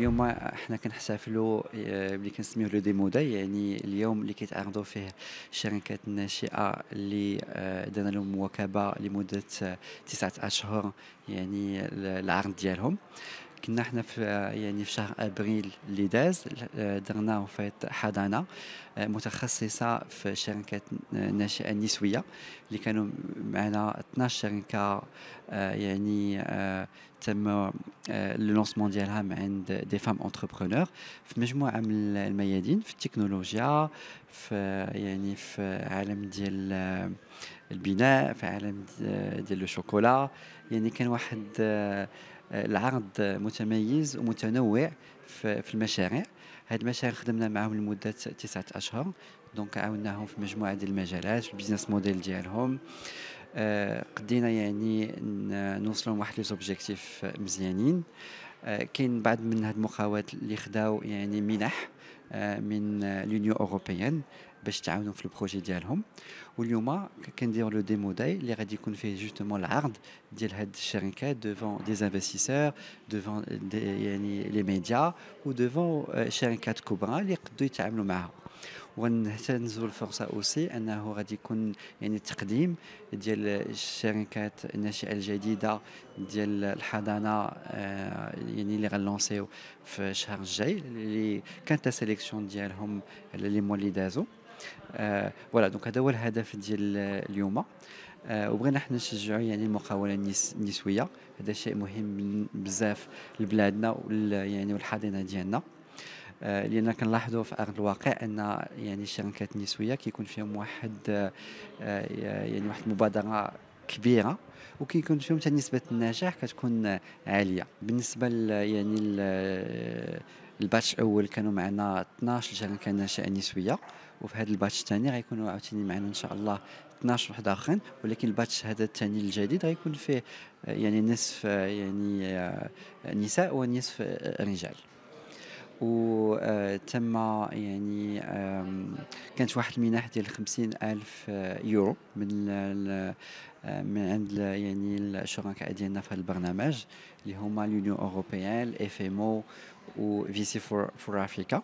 اليوم احنا كنحتفلوا آه، بلي كنسميوه لو ديمو داي يعني اليوم اللي كيتعرضوا فيه الشركات الناشئه اللي آه، درنا لهم مواكبه لمده آه، تسعه اشهر يعني العرض ديالهم كنا احنا في يعني في شهر ابريل اللي داز درنا فيت حضانه آه، متخصصه في شركات الناشئه آه، النسويه اللي كانوا معنا 12 شركه آه، يعني تم لونسمون ديالها عند دي فام اونتربرونور في مجموعه من الميادين في التكنولوجيا في يعني في عالم ديال البناء في عالم ديال الشوكولا يعني كان واحد العرض متميز ومتنوع في المشاريع هاد المشاريع خدمنا معاهم لمده تسعة اشهر دونك عاوناهم في مجموعه ديال المجالات البيزنس موديل ديالهم آه، قدينا يعني نوصلهم لواحد لي زوبجيكتيف مزيانين آه، كاين بعض من هاد المقاولات اللي خداو يعني منح آه، من لونيو اوروبيان باش تعاونوا في البروجي ديالهم واليوم كنديروا لو ديمو داي اللي غادي يكون فيه جوستومون العرض ديال هاد الشركات ديفون دي انفستيسور ديفون يعني لي ميديا وديفون شركات كبرى اللي يقدروا يتعاملوا معها ونحتنزوا الفرصه اوسي انه غادي يكون يعني تقديم ديال الشركات الناشئه الجديده ديال الحضانه آه يعني اللي غنلونسيو في الشهر الجاي اللي كانت سيليكسيون ديالهم على اللي مولي دازو فوالا euh, دونك هذا هو الهدف ديال آه، اليوم آه، وبغينا حنا نشجعوا يعني المقاوله النسويه هذا شيء مهم بزاف لبلادنا يعني والحاضنه ديالنا آه، لان كنلاحظوا في ارض الواقع ان يعني الشركات النسويه كيكون فيهم واحد يعني واحد المبادره كبيره وكيكون فيهم حتى نسبه النجاح كتكون عاليه بالنسبه يعني الباتش الاول كانوا معنا 12 كان كناشئه نسويه وفي هذا الباتش الثاني غيكونوا عاوتاني معنا ان شاء الله 12 واحد اخرين ولكن الباتش هذا الثاني الجديد غيكون فيه يعني نصف يعني آه، نساء ونصف آه، رجال و آه، تم يعني كانت واحد المنح ديال 50 ألف يورو من من عند يعني الشركاء ديالنا في هذا البرنامج اللي هما لونيون اوروبيان الاف ام او في سي فور فور افريكا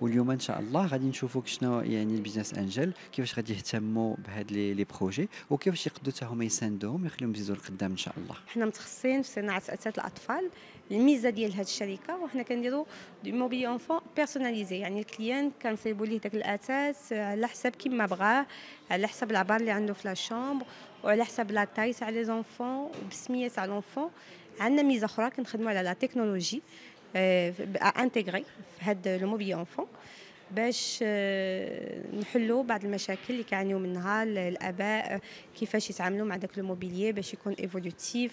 واليوم ان شاء الله غادي نشوفوا شنو يعني البيزنس انجل كيفاش غادي يهتموا بهاد لي لي بروجي وكيفاش يقدروا حتى هما يساندوهم يخليهم يزيدوا القدام ان شاء الله حنا متخصصين في صناعه اثاث الاطفال الميزه ديال هاد الشركه وحنا كنديروا دي موبيلي اونفون بيرسوناليزي يعني الكليان كنصيبوا ليه داك الاثاث على حسب كيما بغاه على حسب العبار اللي عنده في لا شومبر وعلى حسب لا تاي تاع لي زونفون وبسميه تاع لونفون عندنا ميزه اخرى كنخدموا على لا تكنولوجي انتجري آه، في هاد لو موبي اونفون باش آه، نحلوا بعض المشاكل اللي كيعانيو منها الاباء آه، كيفاش يتعاملوا مع داك الموبيليي باش يكون ايفولوتيف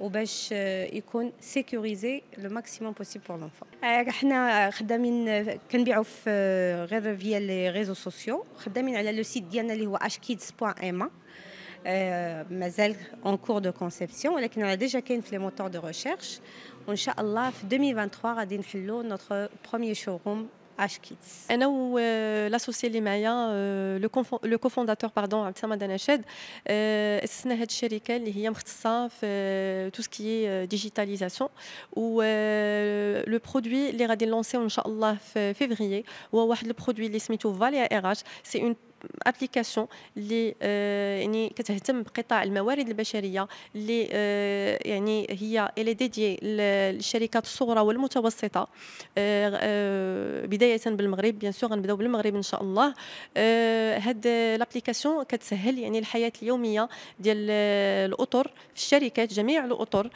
وباش يكون سيكوريزي لو ماكسيموم بوسيبل بور لونفون حنا خدامين كنبيعوا في غير فيا لي ريزو سوسيو خدامين على لو سيت ديالنا اللي هو ايما Euh, mazal en cours de conception mais a déjà qu'un les moteurs de recherche inchallah en 2023 on va notre premier showroom H-Kids. Et nous, euh, l'associé Limaya, euh, le, cofondateur, pardon, Abdelhamad Anached, c'est une entreprise qui tout ce qui est digitalisation. Ou le produit il a été lancé, en février, c'est le produit qui s'appelle Valia RH. C'est une ابليكاسيون اللي euh, يعني كتهتم بقطاع الموارد البشريه اللي euh, يعني هي الي ديدي للشركات الصغرى والمتوسطه آه، آه، بدايه بالمغرب بيان سور غنبداو بالمغرب ان شاء الله آه، هاد لابليكاسيون كتسهل يعني الحياه اليوميه ديال الاطر في الشركات جميع الاطر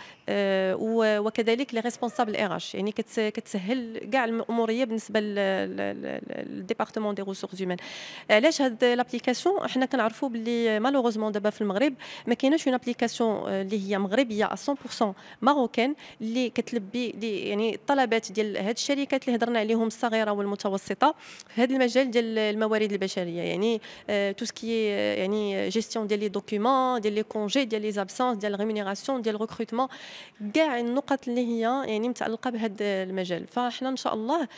وكذلك لي ريسبونسابل ايغاش يعني كتسهل كاع الاموريه بالنسبه للديبارتمون دي ريسورس هيومان علاش هاد هاد لابليكاسيون حنا كنعرفوا باللي مالوغوزمون دابا في المغرب ما كايناش اون ابليكاسيون اللي هي مغربيه 100% ماروكان اللي كتلبي اللي يعني الطلبات ديال هاد الشركات اللي هضرنا عليهم الصغيره والمتوسطه في هذا المجال ديال الموارد البشريه يعني تو آه، سكي آه، يعني جيستيون ديال لي دوكيومون ديال لي كونجي ديال لي زابسونس ديال ريمونيراسيون ديال ريكروتمون كاع النقط اللي هي يعني متعلقه بهذا المجال فاحنا ان شاء الله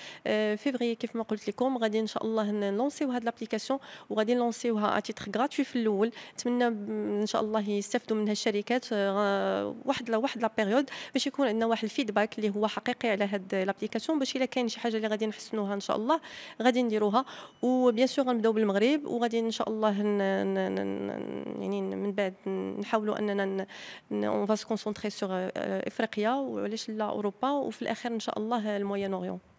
فيفري آه، كيف ما قلت لكم غادي ان شاء الله نلونسيو هاد لابليكاسيون وغادي نلونسيوها اتيتر غراتوي في الاول نتمنى ان شاء الله يستافدوا منها الشركات آه، واحد لواحد لا بيريود باش يكون عندنا واحد الفيدباك اللي هو حقيقي على هاد لابليكاسيون باش الا كاين شي حاجه اللي غادي نحسنوها ان شاء الله غادي نديروها وبيان سور غنبداو بالمغرب وغادي ان شاء الله ن... ن... ن... يعني من بعد نحاولوا اننا اون فا كونسونتري سور افريقيا وعلاش لا اوروبا وفي الاخر ان شاء الله الموين اوريون